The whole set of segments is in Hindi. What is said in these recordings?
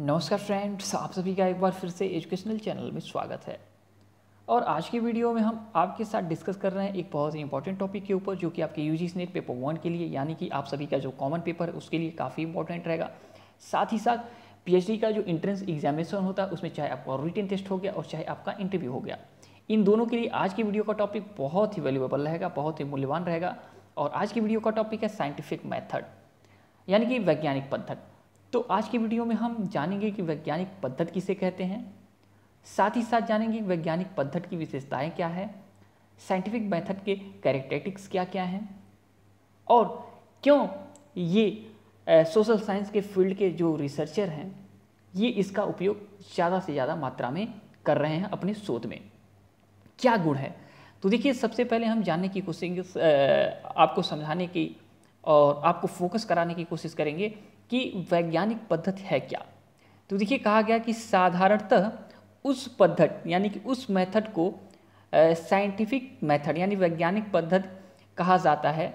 नमस्कार फ्रेंड्स आप सभी का एक बार फिर से एजुकेशनल चैनल में स्वागत है और आज की वीडियो में हम आपके साथ डिस्कस कर रहे हैं एक बहुत ही इंपॉर्टेंट टॉपिक के ऊपर जो कि आपके U G NET paper one के लिए यानी कि आप सभी का जो कॉमन पेपर है उसके लिए काफ़ी इंपॉर्टेंट रहेगा साथ ही साथ पी का जो इंट्रेंस एग्जामिनेशन होता है उसमें चाहे आपका रिटर्न टेस्ट हो गया और चाहे आपका इंटरव्यू हो गया इन दोनों के लिए आज की वीडियो का टॉपिक बहुत ही वैल्यूएबल रहेगा बहुत ही मूल्यवान रहेगा और आज की वीडियो का टॉपिक है साइंटिफिक मैथड यानी कि वैज्ञानिक पद्धति तो आज की वीडियो में हम जानेंगे कि वैज्ञानिक पद्धति किसे कहते हैं साथ ही साथ जानेंगे वैज्ञानिक पद्धति की विशेषताएं क्या है साइंटिफिक मेथड के कैरेक्टेटिक्स क्या क्या हैं और क्यों ये सोशल साइंस के फील्ड के जो रिसर्चर हैं ये इसका उपयोग ज़्यादा से ज़्यादा मात्रा में कर रहे हैं अपने शोध में क्या गुण है तो देखिए सबसे पहले हम जानने की कोशिश आपको समझाने की और आपको फोकस कराने की कोशिश करेंगे कि वैज्ञानिक पद्धति है क्या तो देखिए कहा गया कि साधारणतः उस पद्धति यानी कि उस मेथड को साइंटिफिक मेथड यानी वैज्ञानिक पद्धति कहा जाता है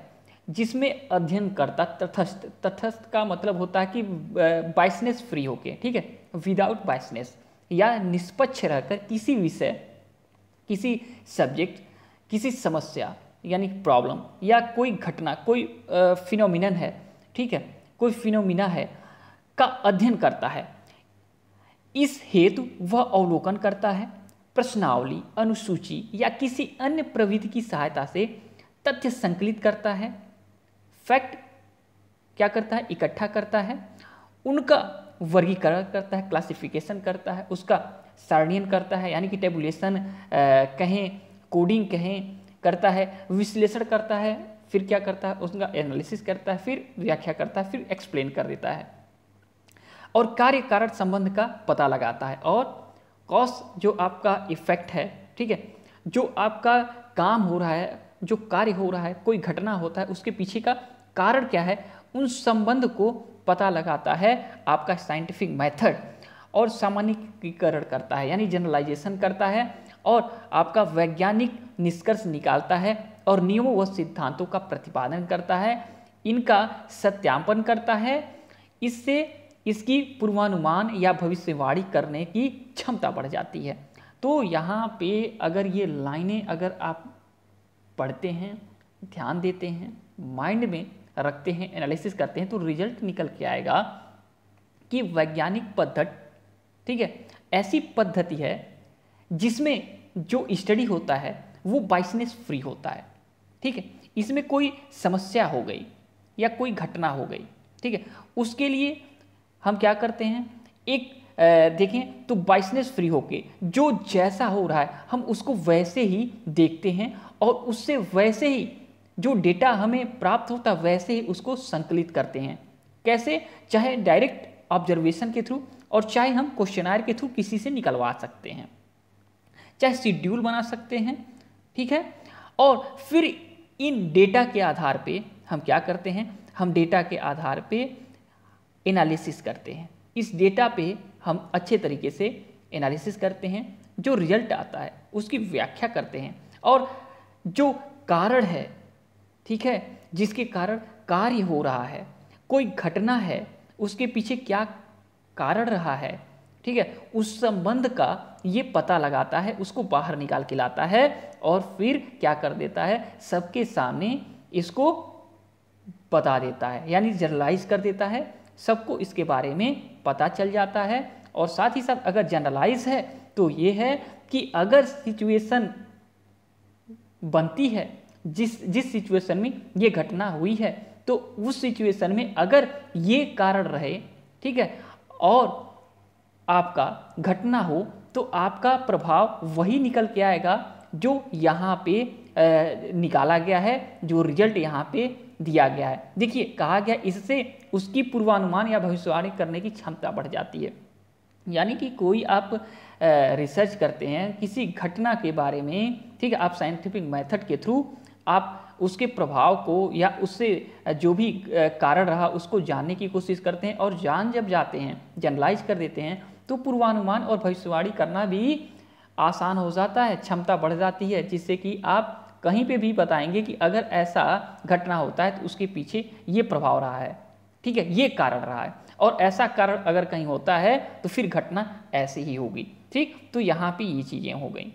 जिसमें अध्ययनकर्ता तथस्थ तथस्थ का मतलब होता है कि बाइसनेस फ्री होके ठीक है विदाउट बाइसनेस या निष्पक्ष रहकर किसी विषय किसी सब्जेक्ट किसी समस्या यानी प्रॉब्लम या कोई घटना कोई फिनोमिनन है ठीक है कोई फिनोमिना है का अध्ययन करता है इस हेतु वह अवलोकन करता है प्रश्नावली अनुसूची या किसी अन्य प्रविधि की सहायता से तथ्य संकलित करता है फैक्ट क्या करता है इकट्ठा करता है उनका वर्गीकरण करता है क्लासिफिकेशन करता है उसका सारणियन करता है यानी कि टेबुलेशन कहें कोडिंग कहें करता है विश्लेषण करता है फिर क्या करता है उसका एनालिसिस करता है फिर व्याख्या करता है फिर एक्सप्लेन कर देता है और कार्य कारण संबंध का पता लगाता है और कॉस जो आपका इफेक्ट है ठीक है जो आपका काम हो रहा है जो कार्य हो रहा है कोई घटना होता है उसके पीछे का कारण क्या है उन संबंध को पता लगाता है आपका साइंटिफिक मेथड और सामान्यीकरण करता है यानी जनरलाइजेशन करता है और आपका वैज्ञानिक निष्कर्ष निकालता है और नियमों व सिद्धांतों का प्रतिपादन करता है इनका सत्यापन करता है इससे इसकी पूर्वानुमान या भविष्यवाणी करने की क्षमता बढ़ जाती है तो यहाँ पे अगर ये लाइनें अगर आप पढ़ते हैं ध्यान देते हैं माइंड में रखते हैं एनालिसिस करते हैं तो रिजल्ट निकल के आएगा कि वैज्ञानिक पद्धति ठीक है ऐसी पद्धति है जिसमें जो स्टडी होता है वो बाइसनेस फ्री होता है ठीक है इसमें कोई समस्या हो गई या कोई घटना हो गई ठीक है उसके लिए हम क्या करते हैं एक देखें तो बाइसनेस फ्री होके जो जैसा हो रहा है हम उसको वैसे ही देखते हैं और उससे वैसे ही जो डेटा हमें प्राप्त होता है वैसे ही उसको संकलित करते हैं कैसे चाहे डायरेक्ट ऑब्जर्वेशन के थ्रू और चाहे हम क्वेश्चनार के थ्रू किसी से निकलवा सकते हैं चाहे शेड्यूल बना सकते हैं ठीक है और फिर इन डेटा के आधार पे हम क्या करते हैं हम डेटा के आधार पे एनालिसिस करते हैं इस डेटा पे हम अच्छे तरीके से एनालिसिस करते हैं जो रिजल्ट आता है उसकी व्याख्या करते हैं और जो कारण है ठीक है जिसके कारण कार्य हो रहा है कोई घटना है उसके पीछे क्या कारण रहा है ठीक है उस संबंध का ये पता लगाता है उसको बाहर निकाल के लाता है और फिर क्या कर देता है सबके सामने इसको बता देता है यानी जनरलाइज कर देता है सबको इसके बारे में पता चल जाता है और साथ ही साथ अगर जनरलाइज है तो ये है कि अगर सिचुएशन बनती है जिस जिस सिचुएशन में ये घटना हुई है तो उस सिचुएशन में अगर ये कारण रहे ठीक है और आपका घटना हो तो आपका प्रभाव वही निकल के आएगा जो यहाँ पे निकाला गया है जो रिजल्ट यहाँ पे दिया गया है देखिए कहा गया इससे उसकी पूर्वानुमान या भविष्यवाणी करने की क्षमता बढ़ जाती है यानी कि कोई आप रिसर्च करते हैं किसी घटना के बारे में ठीक है आप साइंटिफिक मेथड के थ्रू आप उसके प्रभाव को या उससे जो भी कारण रहा उसको जानने की कोशिश करते हैं और जान जब जाते हैं जनरलाइज कर देते हैं तो पूर्वानुमान और भविष्यवाणी करना भी आसान हो जाता है क्षमता बढ़ जाती है जिससे कि आप कहीं पे भी बताएंगे कि अगर ऐसा घटना होता है तो उसके पीछे ये प्रभाव रहा है ठीक है ये कारण रहा है और ऐसा कारण अगर कहीं होता है तो फिर घटना ऐसी ही होगी ठीक तो यहाँ पे ये चीज़ें हो गई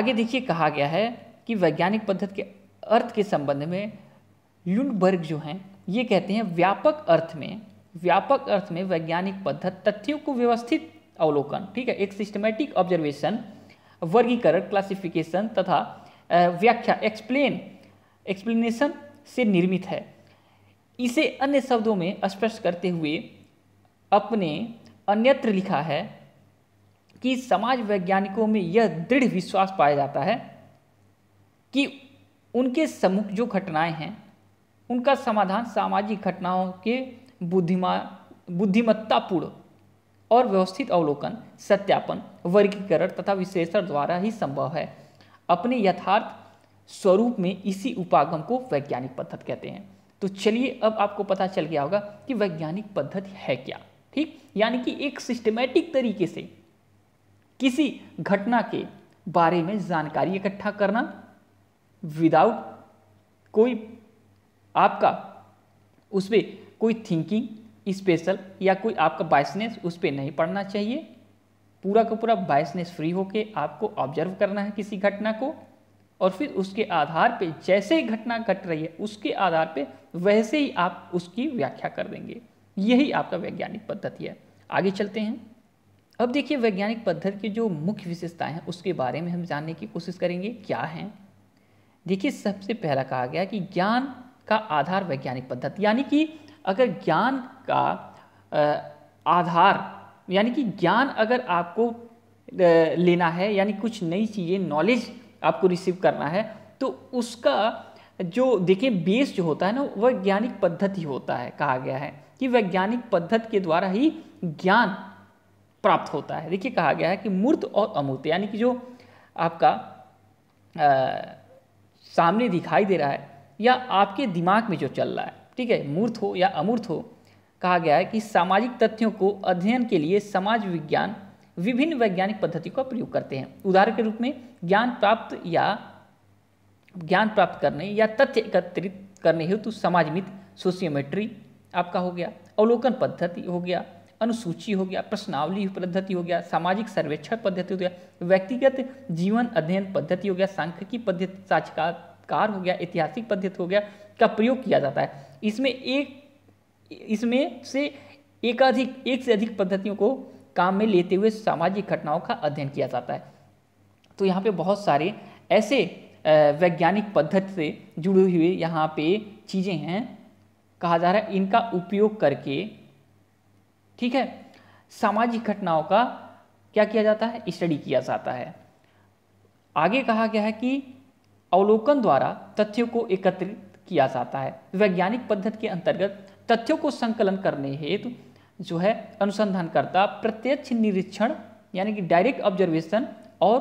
आगे देखिए कहा गया है कि वैज्ञानिक पद्धति के अर्थ के संबंध में लुंडबर्ग जो हैं ये कहते हैं व्यापक अर्थ में व्यापक अर्थ में वैज्ञानिक पद्धत तथ्यों को व्यवस्थित अवलोकन ठीक है एक सिस्टमेटिक ऑब्जर्वेशन वर्गीकरण क्लासिफिकेशन तथा व्याख्या एक्सप्लेन एक्सप्लेनेशन से निर्मित है इसे अन्य शब्दों में स्पष्ट करते हुए अपने अन्यत्र लिखा है कि समाज वैज्ञानिकों में यह दृढ़ विश्वास पाया जाता है कि उनके सम्मुख जो घटनाएं हैं उनका समाधान सामाजिक घटनाओं के बुद्धिमा बुद्धिमत्तापूर्ण और व्यवस्थित अवलोकन सत्यापन वर्गीकरण तथा विश्लेषण द्वारा ही संभव है अपने यथार्थ स्वरूप में इसी उपागम को वैज्ञानिक पद्धत कहते हैं तो चलिए अब आपको पता चल गया होगा कि वैज्ञानिक पद्धति है क्या ठीक यानी कि एक सिस्टमेटिक तरीके से किसी घटना के बारे में जानकारी इकट्ठा करना विदाउट कोई आपका उसमें कोई थिंकिंग स्पेशल या कोई आपका बाइसनेस उस पर नहीं पढ़ना चाहिए पूरा का पूरा बाइसनेस फ्री होके आपको ऑब्जर्व करना है किसी घटना को और फिर उसके आधार पे जैसे ही घटना घट रही है उसके आधार पे वैसे ही आप उसकी व्याख्या कर देंगे यही आपका वैज्ञानिक पद्धति है आगे चलते हैं अब देखिए वैज्ञानिक पद्धति की जो मुख्य विशेषताएं हैं उसके बारे में हम जानने की कोशिश करेंगे क्या हैं देखिए सबसे पहला कहा गया कि ज्ञान का आधार वैज्ञानिक पद्धति यानी कि अगर ज्ञान का आधार यानी कि ज्ञान अगर आपको लेना है यानी कुछ नई चीज़ें नॉलेज आपको रिसीव करना है तो उसका जो देखिए बेस जो होता है ना वैज्ञानिक पद्धति होता है कहा गया है कि वैज्ञानिक पद्धति के द्वारा ही ज्ञान प्राप्त होता है देखिए कहा गया है कि मूर्त और अमूर्त यानी कि जो आपका आ, सामने दिखाई दे रहा है या आपके दिमाग में जो चल रहा है ठीक है मूर्त हो या अमूर्त हो कहा गया है कि सामाजिक तथ्यों को अध्ययन के लिए समाज विज्ञान विभिन्न वैज्ञानिक पद्धति का प्रयोग करते हैं उदाहरण के रूप में ज्ञान प्राप्त या ज्ञान प्राप्त करने या तथ्य एकत्रित करने हेतु समाजमित सोशियोमेट्री आपका हो गया अवलोकन पद्धति हो गया अनुसूची हो गया प्रश्नावली पद्धति हो गया सामाजिक सर्वेक्षण पद्धति हो गया व्यक्तिगत जीवन अध्ययन पद्धति हो गया सांख्यिकी पद्धति साक्षात सत्कार हो गया ऐतिहासिक पद्धति हो गया का प्रयोग किया जाता है इसमें एक इसमें से एकाधिक एक से अधिक पद्धतियों को काम में लेते हुए सामाजिक घटनाओं का अध्ययन किया जाता है तो यहाँ पे बहुत सारे ऐसे वैज्ञानिक पद्धति से जुड़े हुए यहाँ पे चीज़ें हैं कहा जा रहा है इनका उपयोग करके ठीक है सामाजिक घटनाओं का क्या किया जाता है स्टडी किया जाता है आगे कहा गया है कि अवलोकन द्वारा तथ्यों को एकत्रित किया जाता है वैज्ञानिक पद्धति के अंतर्गत तथ्यों को संकलन करने हेतु जो है अनुसंधानकर्ता प्रत्यक्ष निरीक्षण यानी कि डायरेक्ट ऑब्जर्वेशन और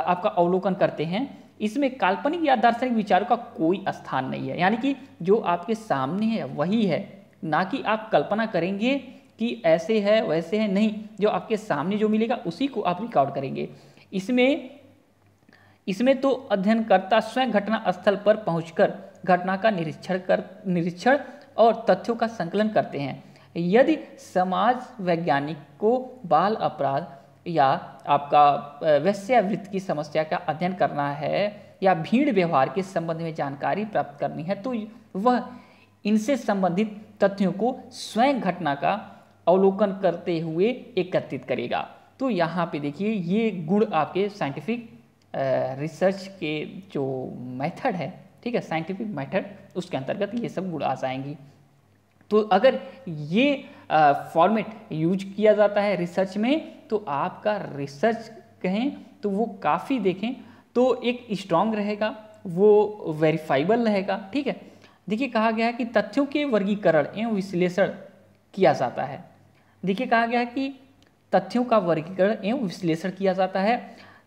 आपका अवलोकन करते हैं इसमें काल्पनिक या दार्शनिक विचारों का कोई स्थान नहीं है यानी कि जो आपके सामने है वही है ना कि आप कल्पना करेंगे कि ऐसे है वैसे है नहीं जो आपके सामने जो मिलेगा उसी को आप रिकॉर्ड करेंगे इसमें इसमें तो अध्ययनकर्ता स्वयं घटना स्थल पर पहुंचकर घटना का निरीक्षण कर निरीक्षण और तथ्यों का संकलन करते हैं यदि समाज वैज्ञानिक को बाल अपराध या आपका वैश्यावृत्ति की समस्या का अध्ययन करना है या भीड़ व्यवहार के संबंध में जानकारी प्राप्त करनी है तो वह इनसे संबंधित तथ्यों को स्वयं घटना का अवलोकन करते हुए एकत्रित करेगा तो यहाँ पे देखिए ये गुण आपके साइंटिफिक रिसर्च के जो मेथड है ठीक है साइंटिफिक मेथड उसके अंतर्गत ये सब गुड़ आ जाएंगी तो अगर ये फॉर्मेट यूज किया जाता है रिसर्च में तो आपका रिसर्च कहें तो वो काफ़ी देखें तो एक स्ट्रांग रहेगा वो वेरीफाइबल रहेगा ठीक है देखिए कहा गया है कि तथ्यों के वर्गीकरण एवं विश्लेषण किया जाता है देखिए कहा गया है कि तथ्यों का वर्गीकरण एवं विश्लेषण किया जाता है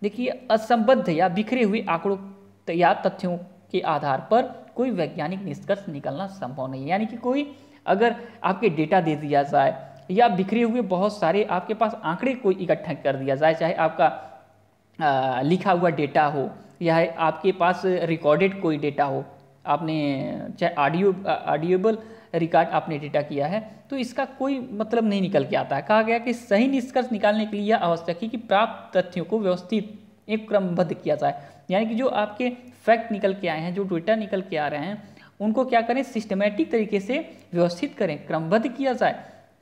देखिए असंबद्ध या बिखरे हुए आंकड़ों या तथ्यों के आधार पर कोई वैज्ञानिक निष्कर्ष निकलना संभव नहीं है यानी कि कोई अगर आपके डेटा दे दिया जाए या बिखरे हुए बहुत सारे आपके पास आंकड़े कोई इकट्ठा कर दिया जाए चाहे आपका आ, लिखा हुआ डेटा हो या आपके पास रिकॉर्डेड कोई डेटा हो आपने चाहे ऑडियो आडियो, ऑडियोबल रिकॉर्ड आपने डेटा किया है तो इसका कोई मतलब नहीं निकल के आता है कहा गया कि सही निष्कर्ष निकालने के लिए यह आवश्यक है कि प्राप्त तथ्यों को व्यवस्थित एक क्रमबद्ध किया जाए यानी कि जो आपके फैक्ट निकल के आए हैं जो डेटा निकल के आ रहे हैं उनको क्या करें सिस्टमेटिक तरीके से व्यवस्थित करें क्रमबद्ध किया जाए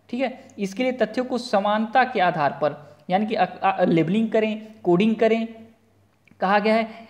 ठीक है इसके लिए तथ्यों को समानता के आधार पर यानी कि लेबलिंग करें कोडिंग करें कहा गया है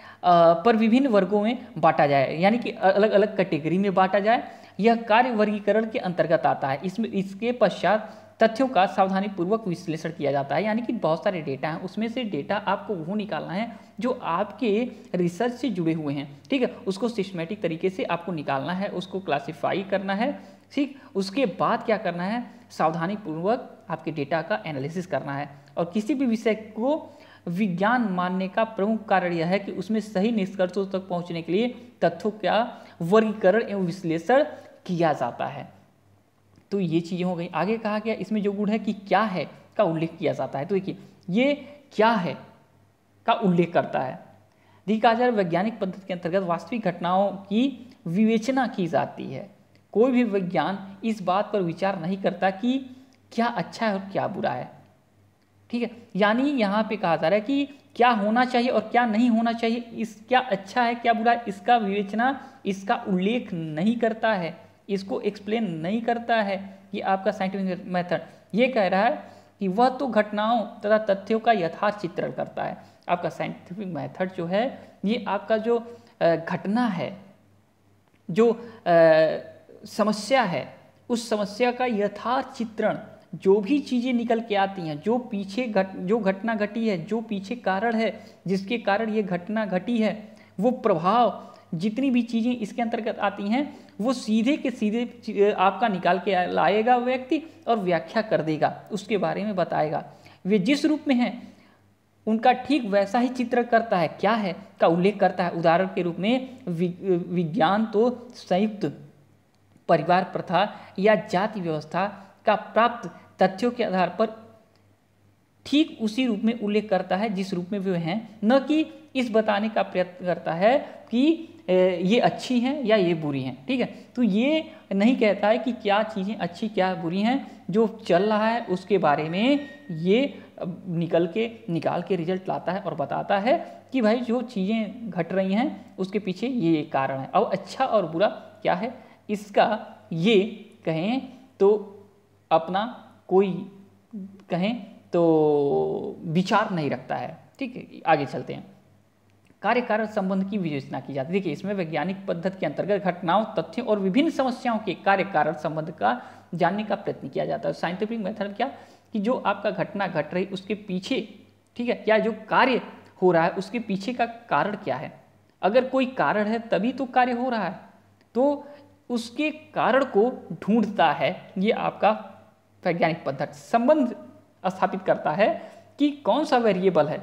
पर विभिन्न वर्गों में बांटा जाए यानी कि अलग अलग कैटेगरी में बांटा जाए यह कार्य वर्गीकरण के अंतर्गत आता है इसमें इसके पश्चात तथ्यों का सावधानीपूर्वक विश्लेषण किया जाता है यानी कि बहुत सारे डेटा हैं उसमें से डेटा आपको वो निकालना है जो आपके रिसर्च से जुड़े हुए हैं ठीक है उसको सिस्टमेटिक तरीके से आपको निकालना है उसको क्लासीफाई करना है ठीक उसके बाद क्या करना है सावधानीपूर्वक आपके डेटा का एनालिसिस करना है और किसी भी विषय को विज्ञान मानने का प्रमुख कारण यह है कि उसमें सही निष्कर्षों तक पहुंचने के लिए तथ्यों का वर्गीकरण एवं विश्लेषण किया जाता है तो ये चीज़ें हो गई आगे कहा गया इसमें जो गुण है कि क्या है का उल्लेख किया जाता है तो देखिए ये क्या है का उल्लेख करता है दीर्घाचार वैज्ञानिक पद्धति के अंतर्गत वास्तविक घटनाओं की विवेचना की जाती है कोई भी विज्ञान इस बात पर विचार नहीं करता कि क्या अच्छा है और क्या बुरा है ठीक है यानी यहाँ पे कहा जा रहा है कि क्या होना चाहिए और क्या नहीं होना चाहिए इस क्या अच्छा है क्या बुरा है इसका विवेचना इसका उल्लेख नहीं करता है इसको एक्सप्लेन नहीं करता है कि आपका साइंटिफिक मेथड ये कह रहा है कि वह तो घटनाओं तथा तथ्यों का यथार्थ चित्रण करता है आपका साइंटिफिक मेथड जो है ये आपका जो घटना है जो समस्या है उस समस्या का यथार्थ चित्रण जो भी चीज़ें निकल के आती हैं जो पीछे घट जो घटना घटी है जो पीछे कारण है जिसके कारण ये घटना घटी है वो प्रभाव जितनी भी चीज़ें इसके अंतर्गत आती हैं वो सीधे के सीधे आपका निकाल के लाएगा व्यक्ति और व्याख्या कर देगा उसके बारे में बताएगा वे जिस रूप में हैं उनका ठीक वैसा ही चित्र करता है क्या है का उल्लेख करता है उदाहरण के रूप में विज्ञान तो संयुक्त परिवार प्रथा या जाति व्यवस्था का प्राप्त तथ्यों के आधार पर ठीक उसी रूप में उल्लेख करता है जिस रूप में वे हैं न कि इस बताने का प्रयत्न करता है कि ये अच्छी हैं या ये बुरी हैं ठीक है तो ये नहीं कहता है कि क्या चीज़ें अच्छी क्या बुरी हैं जो चल रहा है उसके बारे में ये निकल के निकाल के रिजल्ट लाता है और बताता है कि भाई जो चीज़ें घट रही हैं उसके पीछे ये एक कारण है और अच्छा और बुरा क्या है इसका ये कहें तो अपना कोई कहें तो विचार नहीं रखता है ठीक है आगे चलते हैं कार्य कारण संबंध की विवेचना की जाती है देखिए इसमें वैज्ञानिक पद्धति के अंतर्गत घटनाओं तथ्यों और विभिन्न समस्याओं के कार्य कारण संबंध का जानने का प्रयत्न किया जाता है साइंटिफिक मेथड क्या कि जो आपका घटना घट रही उसके पीछे ठीक है या जो कार्य हो रहा है उसके पीछे का कारण क्या है अगर कोई कारण है तभी तो कार्य हो रहा है तो उसके कारण को ढूंढता है ये आपका वैज्ञानिक पद्धति संबंध स्थापित करता है कि कौन सा वेरिएबल है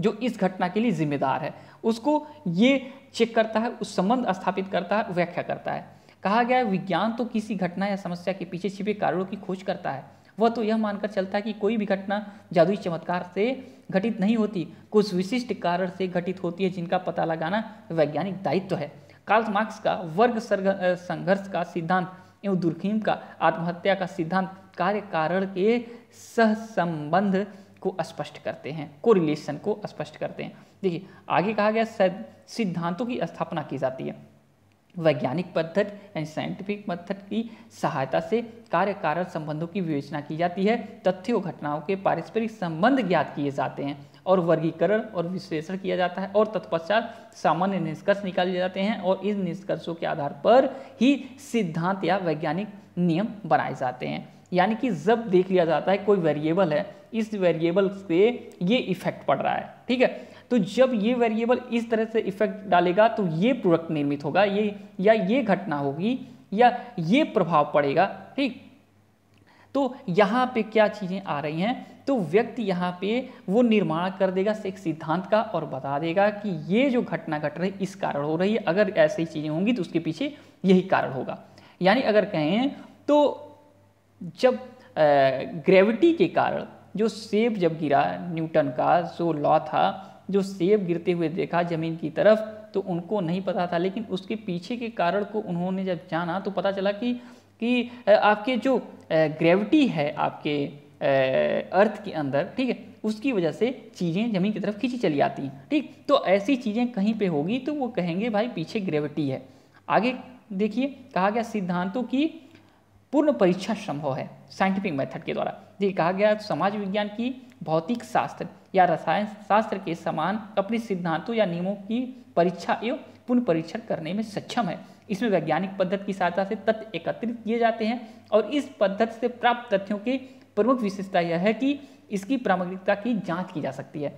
जो इस घटना के लिए जिम्मेदार है उसको ये चेक करता है उस संबंध स्थापित करता है व्याख्या करता है कहा गया है विज्ञान तो किसी घटना या समस्या के पीछे छिपे कारणों की खोज करता है वह तो यह मानकर चलता है कि कोई भी घटना जादुई चमत्कार से घटित नहीं होती कुछ विशिष्ट कारण से घटित होती है जिनका पता लगाना वैज्ञानिक दायित्व तो है कार्ल मार्क्स का वर्ग संघर्ष का सिद्धांत एवं दुर्खीम का आत्महत्या का सिद्धांत कार्य कारण के सहसंबंध को स्पष्ट करते हैं कोरिलेशन को स्पष्ट करते हैं देखिए आगे कहा गया सिद्धांतों की स्थापना की जाती है वैज्ञानिक पद्धत एंड साइंटिफिक पद्धत की सहायता से कार्य कारण संबंधों की विवेचना की जाती है तथ्य और घटनाओं के पारस्परिक संबंध ज्ञात किए जाते हैं और वर्गीकरण और विश्लेषण किया जाता है और तत्पश्चात सामान्य निष्कर्ष निकाले जाते हैं और इन निष्कर्षों के आधार पर ही सिद्धांत या वैज्ञानिक नियम बनाए जाते हैं यानी कि जब देख लिया जाता है कोई वेरिएबल है इस वेरिएबल से ये इफेक्ट पड़ रहा है ठीक है तो जब ये वेरिएबल इस तरह से इफेक्ट डालेगा तो ये प्रोडक्ट निर्मित होगा ये या ये घटना होगी या ये प्रभाव पड़ेगा ठीक तो यहाँ पे क्या चीज़ें आ रही हैं तो व्यक्ति यहाँ पे वो निर्माण कर देगा एक सिद्धांत का और बता देगा कि ये जो घटना घट रही इस कारण हो रही है अगर ऐसी चीज़ें होंगी तो उसके पीछे यही कारण होगा यानी अगर कहें तो जब ग्रेविटी के कारण जो सेब जब गिरा न्यूटन का जो लॉ था जो सेब गिरते हुए देखा ज़मीन की तरफ तो उनको नहीं पता था लेकिन उसके पीछे के कारण को उन्होंने जब जाना तो पता चला कि कि आपके जो ग्रेविटी है आपके अर्थ के अंदर ठीक है उसकी वजह से चीज़ें ज़मीन की तरफ खींची चली आती हैं ठीक तो ऐसी चीज़ें कहीं पे होगी तो वो कहेंगे भाई पीछे ग्रेविटी है आगे देखिए कहा गया सिद्धांतों की पूर्ण परीक्षा संभव है साइंटिफिक मेथड के द्वारा ये कहा गया समाज विज्ञान की भौतिक शास्त्र या रसायन शास्त्र के समान अपने सिद्धांतों या नियमों की परीक्षा एवं पुनः परीक्षण करने में सक्षम है इसमें वैज्ञानिक पद्धति की सहायता से तथ्य एकत्रित किए जाते हैं और इस पद्धति से प्राप्त तथ्यों की प्रमुख विशेषता यह है कि इसकी प्रामाणिकता की जाँच की जा सकती है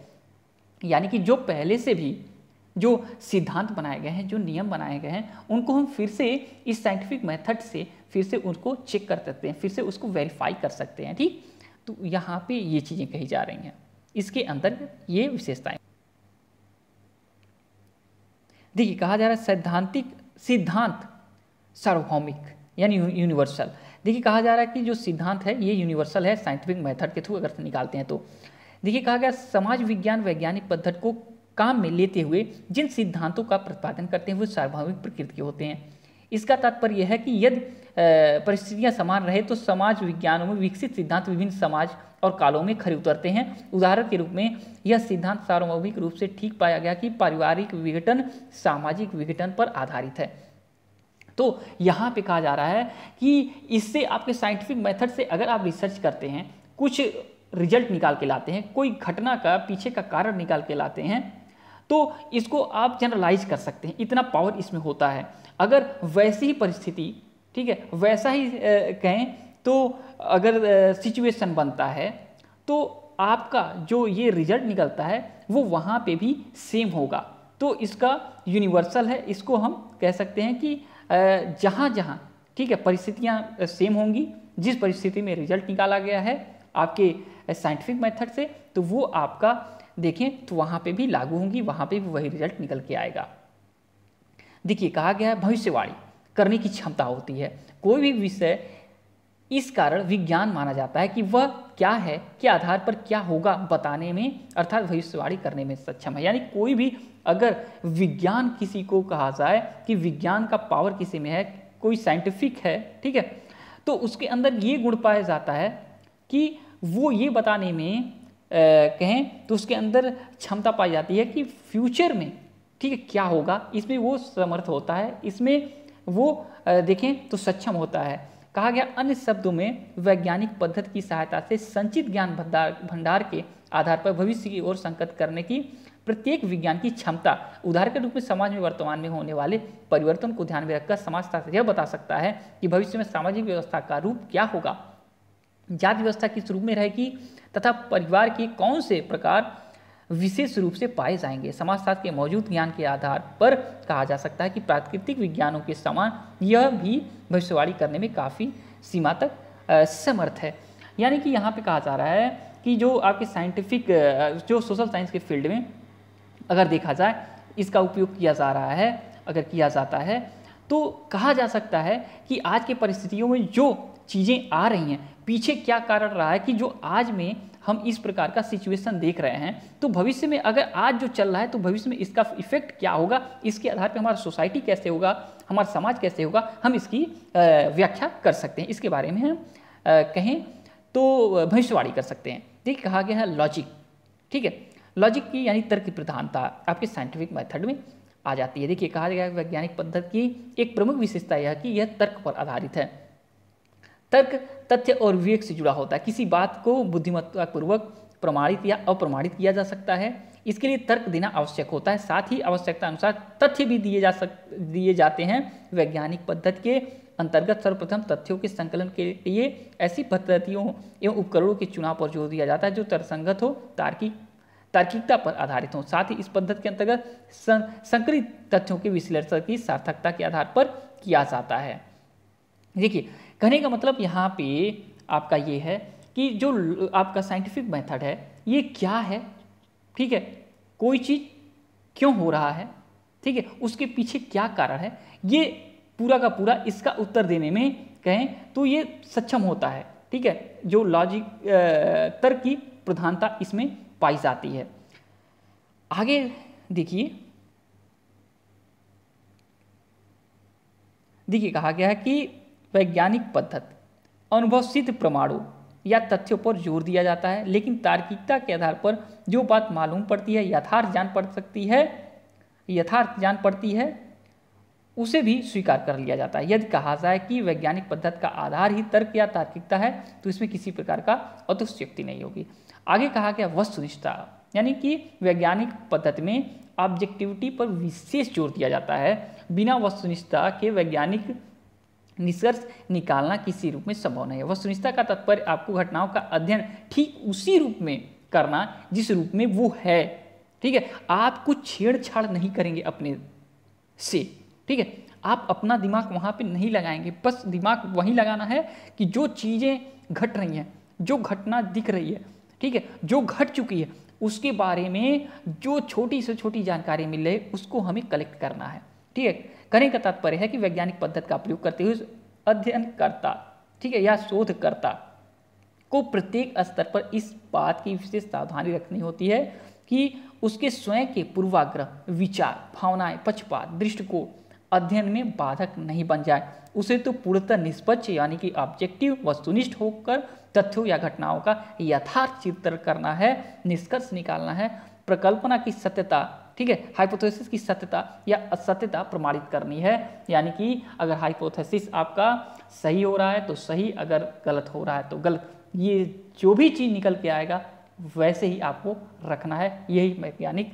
यानी कि जो पहले से भी जो सिद्धांत बनाए गए हैं जो नियम बनाए गए हैं उनको हम फिर से इस साइंटिफिक मेथड से फिर से उनको चेक कर सकते हैं फिर से उसको वेरीफाई कर सकते हैं ठीक तो यहाँ पे ये चीज़ें कही जा रही हैं इसके अंतर्गत ये विशेषताएं देखिए कहा जा रहा है सैद्धांतिक सिद्धांत सार्वभौमिक यानी यूनिवर्सल देखिए कहा जा रहा है कि जो सिद्धांत है ये यूनिवर्सल है साइंटिफिक मेथड के थ्रू अगर निकालते हैं तो देखिए कहा गया समाज विज्ञान वैज्ञानिक पद्धति को काम में लेते हुए जिन सिद्धांतों का प्रतिपादन करते हैं वो सार्वभौमिक प्रकृति के होते हैं इसका तात्पर्य यह है कि यदि परिस्थितियां समान रहे तो समाज विज्ञानों में विकसित सिद्धांत विभिन्न समाज और कालों में खरे उतरते हैं उदाहरण के रूप में यह सिद्धांत सार्वभौमिक रूप से ठीक पाया गया कि पारिवारिक विघटन सामाजिक विघटन पर आधारित है तो यहाँ पे कहा जा रहा है कि इससे आपके साइंटिफिक मेथड से अगर आप रिसर्च करते हैं कुछ रिजल्ट निकाल के लाते हैं कोई घटना का पीछे का कारण निकाल के लाते हैं तो इसको आप जनरलाइज कर सकते हैं इतना पावर इसमें होता है अगर वैसी ही परिस्थिति ठीक है वैसा ही कहें तो अगर सिचुएशन बनता है तो आपका जो ये रिजल्ट निकलता है वो वहाँ पे भी सेम होगा तो इसका यूनिवर्सल है इसको हम कह सकते हैं कि जहाँ जहाँ ठीक है परिस्थितियाँ सेम होंगी जिस परिस्थिति में रिजल्ट निकाला गया है आपके साइंटिफिक मेथड से तो वो आपका देखें तो वहाँ पे भी लागू होंगी वहाँ पे भी वही रिजल्ट निकल के आएगा देखिए कहा गया है भविष्यवाणी करने की क्षमता होती है कोई भी विषय इस कारण विज्ञान माना जाता है कि वह क्या है के आधार पर क्या होगा बताने में अर्थात भविष्यवाणी करने में सक्षम है यानी कोई भी अगर विज्ञान किसी को कहा जाए कि विज्ञान का पावर किसी में है कोई साइंटिफिक है ठीक है तो उसके अंदर ये गुण पाया जाता है कि वो ये बताने में कहें तो उसके अंदर क्षमता पाई जाती है कि फ्यूचर में ठीक है क्या होगा इसमें वो समर्थ होता है इसमें वो देखें तो सक्षम होता है कहा गया अन्य शब्दों में वैज्ञानिक पद्धति की सहायता से संचित ज्ञान भंडार भंडार के आधार पर भविष्य की ओर संकट करने की प्रत्येक विज्ञान की क्षमता उदाहरण के रूप में समाज में वर्तमान में होने वाले परिवर्तन को ध्यान में रखकर समाज यह बता सकता है कि भविष्य में सामाजिक व्यवस्था का रूप क्या होगा जात व्यवस्था किस रूप में रहेगी तथा परिवार के कौन से प्रकार विशेष रूप से पाए जाएंगे समाजशास्त्र के मौजूद ज्ञान के आधार पर कहा जा सकता है कि प्राकृतिक विज्ञानों के समान यह भी भविष्यवाणी करने में काफ़ी सीमा तक समर्थ है यानी कि यहाँ पे कहा जा रहा है कि जो आपके साइंटिफिक जो सोशल साइंस के फील्ड में अगर देखा जाए इसका उपयोग किया जा रहा है अगर किया जाता है तो कहा जा सकता है कि आज के परिस्थितियों में जो चीज़ें आ रही हैं पीछे क्या कारण रहा है कि जो आज में हम इस प्रकार का सिचुएशन देख रहे हैं तो भविष्य में अगर आज जो चल रहा है तो भविष्य में इसका इफेक्ट क्या होगा इसके आधार पर हमारा सोसाइटी कैसे होगा हमारा समाज कैसे होगा हम इसकी व्याख्या कर सकते हैं इसके बारे में हम कहें तो भविष्यवाणी कर सकते हैं देखिए कहा गया है लॉजिक ठीक है लॉजिक की यानी तर्क प्रधानता आपके साइंटिफिक मेथड में आ जाती है देखिए कहा गया वैज्ञानिक पद्धति की एक प्रमुख विशेषता यह कि यह तर्क पर आधारित है तर्क तथ्य और विवेक से जुड़ा होता है किसी बात को बुद्धिमत्तापूर्वक प्रमाणित या अप्रमाणित किया जा सकता है इसके लिए तर्क देना आवश्यक होता है साथ ही आवश्यकता अनुसार तथ्य भी दिए जा सक दिए जाते हैं वैज्ञानिक पद्धति के अंतर्गत सर्वप्रथम तथ्यों के संकलन के लिए ऐसी पद्धतियों एवं उपकरणों के चुनाव पर जोर दिया जाता है जो तर्कसंगत हो तार्किक तार्किकता पर आधारित हो साथ ही इस पद्धति के अंतर्गत संकलित तथ्यों के विश्लेषण की सार्थकता के आधार पर किया जाता है देखिए कहने का मतलब यहाँ पे आपका ये है कि जो आपका साइंटिफिक मेथड है ये क्या है ठीक है कोई चीज़ क्यों हो रहा है ठीक है उसके पीछे क्या कारण है ये पूरा का पूरा इसका उत्तर देने में कहें तो ये सक्षम होता है ठीक है जो लॉजिक तर्क की प्रधानता इसमें पाई जाती है आगे देखिए देखिए कहा गया है कि वैज्ञानिक पद्धति अनुभव सिद्ध प्रमाणों या तथ्यों पर जोर दिया जाता है लेकिन तार्किकता के आधार पर जो बात मालूम पड़ती है यथार्थ जान पड़ सकती है यथार्थ जान पड़ती है उसे भी स्वीकार कर लिया जाता है यदि कहा जाए कि वैज्ञानिक पद्धति का आधार ही तर्क या तार्किकता है तो इसमें किसी प्रकार का अतुष्टि नहीं होगी आगे कहा गया वस्तुनिष्ठता यानी कि वैज्ञानिक पद्धति में ऑब्जेक्टिविटी पर विशेष जोर दिया जाता है बिना वस्तुनिष्ठता के वैज्ञानिक निष्कर्ष निकालना किसी रूप में संभव नहीं है वह सुनिश्चिता का तात्पर्य आपको घटनाओं का अध्ययन ठीक उसी रूप में करना जिस रूप में वो है ठीक है आप कुछ छेड़छाड़ नहीं करेंगे अपने से ठीक है आप अपना दिमाग वहाँ पे नहीं लगाएंगे बस दिमाग वहीं लगाना है कि जो चीज़ें घट रही हैं जो घटना दिख रही है ठीक है जो घट चुकी है उसके बारे में जो छोटी से छोटी जानकारी मिल रही है उसको हमें कलेक्ट करना है ठीक है करें का तात्पर्य है कि वैज्ञानिक पद्धति का प्रयोग करते हुए अध्ययनकर्ता ठीक है या शोधकर्ता को प्रत्येक स्तर पर इस बात की विशेष सावधानी रखनी होती है कि उसके स्वयं के पूर्वाग्रह विचार भावनाएं पक्षपात दृष्टिकोण अध्ययन में बाधक नहीं बन जाए उसे तो पूर्णतः निष्पक्ष यानी कि ऑब्जेक्टिव वस्तुनिष्ठ होकर तथ्यों या घटनाओं का यथार्थ चित्र करना है निष्कर्ष निकालना है प्रकल्पना की सत्यता ठीक है हाइपोथेसिस की सत्यता या असत्यता प्रमाणित करनी है यानी कि अगर हाइपोथेसिस आपका सही हो रहा है तो सही अगर गलत हो रहा है तो गलत ये जो भी चीज़ निकल के आएगा वैसे ही आपको रखना है यही वैज्ञानिक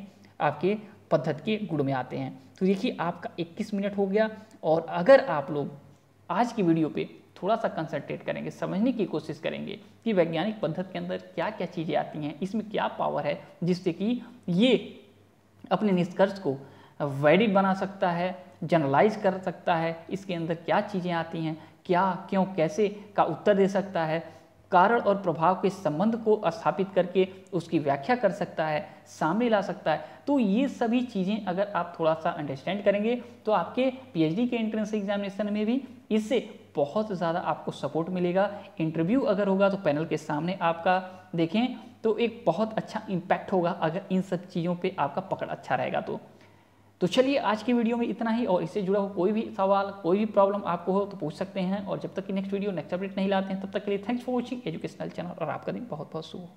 आपके पद्धति के गुण में आते हैं तो देखिए आपका 21 मिनट हो गया और अगर आप लोग आज की वीडियो पे थोड़ा सा कंसंट्रेट करेंगे समझने की कोशिश करेंगे कि वैज्ञानिक पद्धति के अंदर क्या क्या चीज़ें आती हैं इसमें क्या पावर है जिससे कि ये अपने निष्कर्ष को वैलिड बना सकता है जनरलाइज कर सकता है इसके अंदर क्या चीज़ें आती हैं क्या क्यों कैसे का उत्तर दे सकता है कारण और प्रभाव के संबंध को स्थापित करके उसकी व्याख्या कर सकता है सामने ला सकता है तो ये सभी चीज़ें अगर आप थोड़ा सा अंडरस्टैंड करेंगे तो आपके पीएचडी के एंट्रेंस एग्जामिनेशन में भी इससे बहुत ज़्यादा आपको सपोर्ट मिलेगा इंटरव्यू अगर होगा तो पैनल के सामने आपका देखें तो एक बहुत अच्छा इम्पैक्ट होगा अगर इन सब चीज़ों पे आपका पकड़ अच्छा रहेगा तो तो चलिए आज की वीडियो में इतना ही और इससे जुड़ा हुआ कोई भी सवाल कोई भी प्रॉब्लम आपको हो तो पूछ सकते हैं और जब तक कि नेक्स्ट वीडियो नेक्स्ट अपडेट नहीं लाते हैं तब तक के लिए thanks for watching educational channel और आपका दिन बहुत बहुत शुभ